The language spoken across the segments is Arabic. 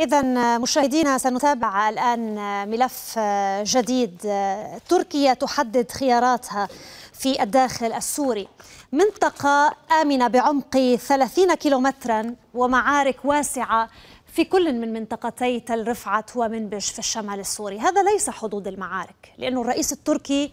إذا مشاهدينا سنتابع الآن ملف جديد تركيا تحدد خياراتها في الداخل السوري منطقة آمنة بعمق 30 كيلومترا ومعارك واسعة في كل من منطقتي تل رفعت ومنبش في الشمال السوري هذا ليس حدود المعارك لأن الرئيس التركي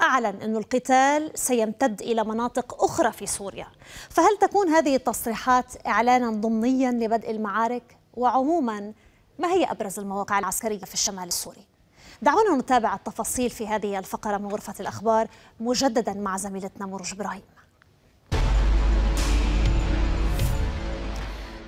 أعلن أن القتال سيمتد إلى مناطق أخرى في سوريا فهل تكون هذه التصريحات إعلانا ضمنيا لبدء المعارك؟ وعموما ما هي أبرز المواقع العسكرية في الشمال السوري؟ دعونا نتابع التفاصيل في هذه الفقرة من غرفة الأخبار مجددا مع زميلتنا مروج إبراهيم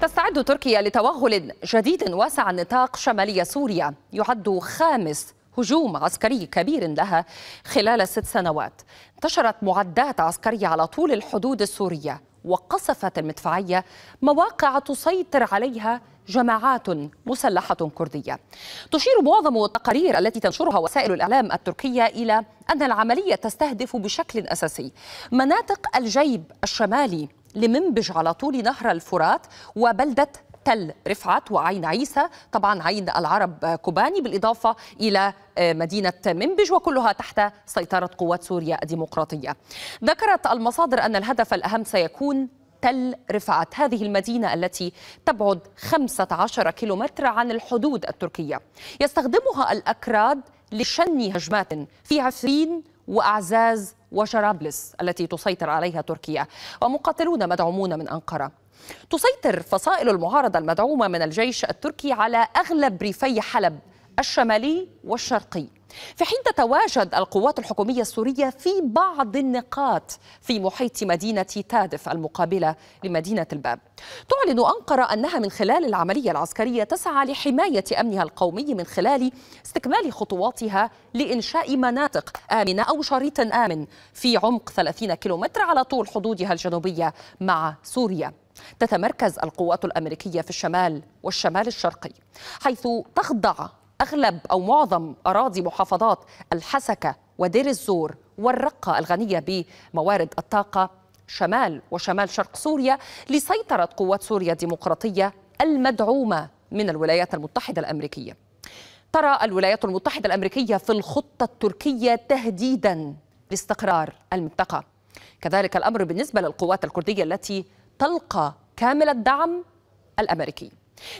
تستعد تركيا لتوغل جديد واسع النطاق شمالي سوريا يعد خامس هجوم عسكري كبير لها خلال ست سنوات انتشرت معدات عسكرية على طول الحدود السورية وقصفت المدفعية مواقع تسيطر عليها جماعات مسلحة كردية تشير معظم التقارير التي تنشرها وسائل الإعلام التركية إلى أن العملية تستهدف بشكل أساسي مناطق الجيب الشمالي لمنبج على طول نهر الفرات وبلدة تل رفعت وعين عيسى طبعا عين العرب كوباني بالإضافة إلى آه، مدينة منبج وكلها تحت سيطرة قوات سوريا الديمقراطية ذكرت المصادر أن الهدف الأهم سيكون تل رفعت هذه المدينة التي تبعد 15 كيلومتر عن الحدود التركية يستخدمها الأكراد لشن هجمات في عفرين وأعزاز وشرابلس التي تسيطر عليها تركيا ومقاتلون مدعومون من أنقرة تسيطر فصائل المعارضة المدعومة من الجيش التركي على أغلب ريفي حلب الشمالي والشرقي في حين تتواجد القوات الحكومية السورية في بعض النقاط في محيط مدينة تادف المقابلة لمدينة الباب تعلن أنقرة أنها من خلال العملية العسكرية تسعى لحماية أمنها القومي من خلال استكمال خطواتها لإنشاء مناطق آمنة أو شريط آمن في عمق 30 كيلومتر على طول حدودها الجنوبية مع سوريا تتمركز القوات الامريكيه في الشمال والشمال الشرقي حيث تخضع أغلب أو معظم أراضي محافظات الحسكة ودير الزور والرقة الغنية بموارد الطاقة شمال وشمال شرق سوريا لسيطرة قوات سوريا الديمقراطية المدعومة من الولايات المتحدة الأمريكية ترى الولايات المتحدة الأمريكية في الخطة التركية تهديدا لاستقرار المنطقة كذلك الأمر بالنسبة للقوات الكردية التي تلقى كامل الدعم الأمريكي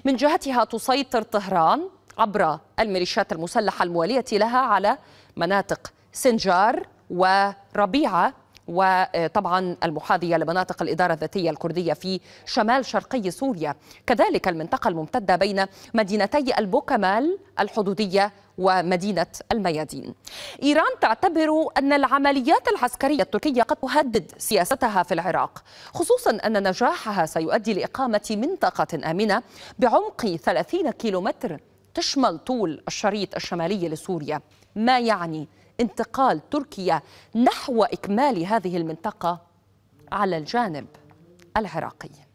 من جهتها تسيطر طهران عبر الميليشيات المسلحة الموالية لها على مناطق سنجار وربيعة وطبعا المحاذية لمناطق الإدارة الذاتية الكردية في شمال شرقي سوريا كذلك المنطقة الممتدة بين مدينتي البوكمال الحدودية ومدينة الميادين إيران تعتبر أن العمليات العسكرية التركية قد تهدد سياستها في العراق خصوصا أن نجاحها سيؤدي لإقامة منطقة آمنة بعمق 30 كيلومتر تشمل طول الشريط الشمالي لسوريا ما يعني انتقال تركيا نحو إكمال هذه المنطقة على الجانب العراقي